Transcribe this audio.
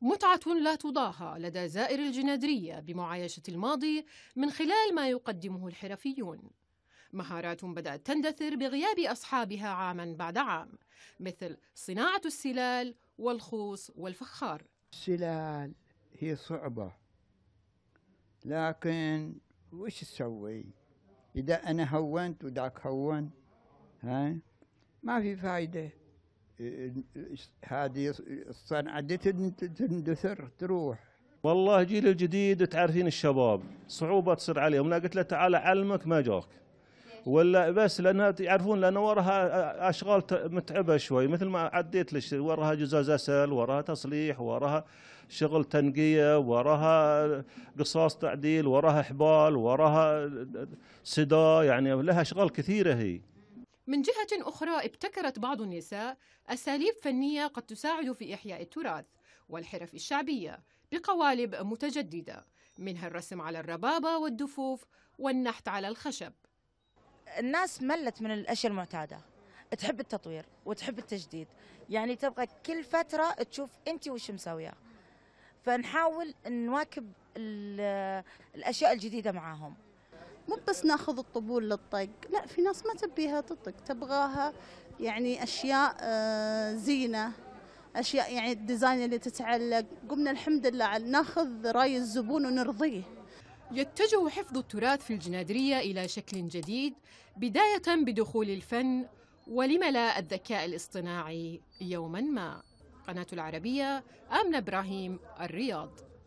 متعة لا تضاهى لدى زائر الجنادرية بمعايشة الماضي من خلال ما يقدمه الحرفيون مهارات بدأت تندثر بغياب أصحابها عاما بعد عام مثل صناعة السلال والخوص والفخار السلال هي صعبة لكن وش تسوي إذا أنا هونت وذاك هون ها ما في فايدة هذه الصنعة دي تندثر تروح والله جيل الجديد تعرفين الشباب صعوبة تصير عليهم أنا قلت له تعال علمك ما جاك ولا بس لانها يعرفون لان وراها اشغال متعبه شوي مثل ما عديت لك وراها جزاز اسل وراها تصليح وراها شغل تنقيه وراها قصاص تعديل وراها حبال وراها سدا يعني لها اشغال كثيره هي. من جهة أخرى ابتكرت بعض النساء أساليب فنية قد تساعد في إحياء التراث والحرف الشعبية بقوالب متجددة منها الرسم على الربابة والدفوف والنحت على الخشب الناس ملت من الأشياء المعتادة تحب التطوير وتحب التجديد يعني تبغى كل فترة تشوف أنت وش مسوية فنحاول نواكب الأشياء الجديدة معاهم مو بس ناخذ الطبول للطق لا في ناس ما تبيها تطق تبغاها يعني أشياء آه، زينة أشياء يعني الديزاين اللي تتعلق قمنا الحمد لله على ناخذ رأي الزبون ونرضيه يتجه حفظ التراث في الجنادرية إلى شكل جديد بداية بدخول الفن ولم لا الذكاء الاصطناعي يوما ما قناة العربية آمنة إبراهيم الرياض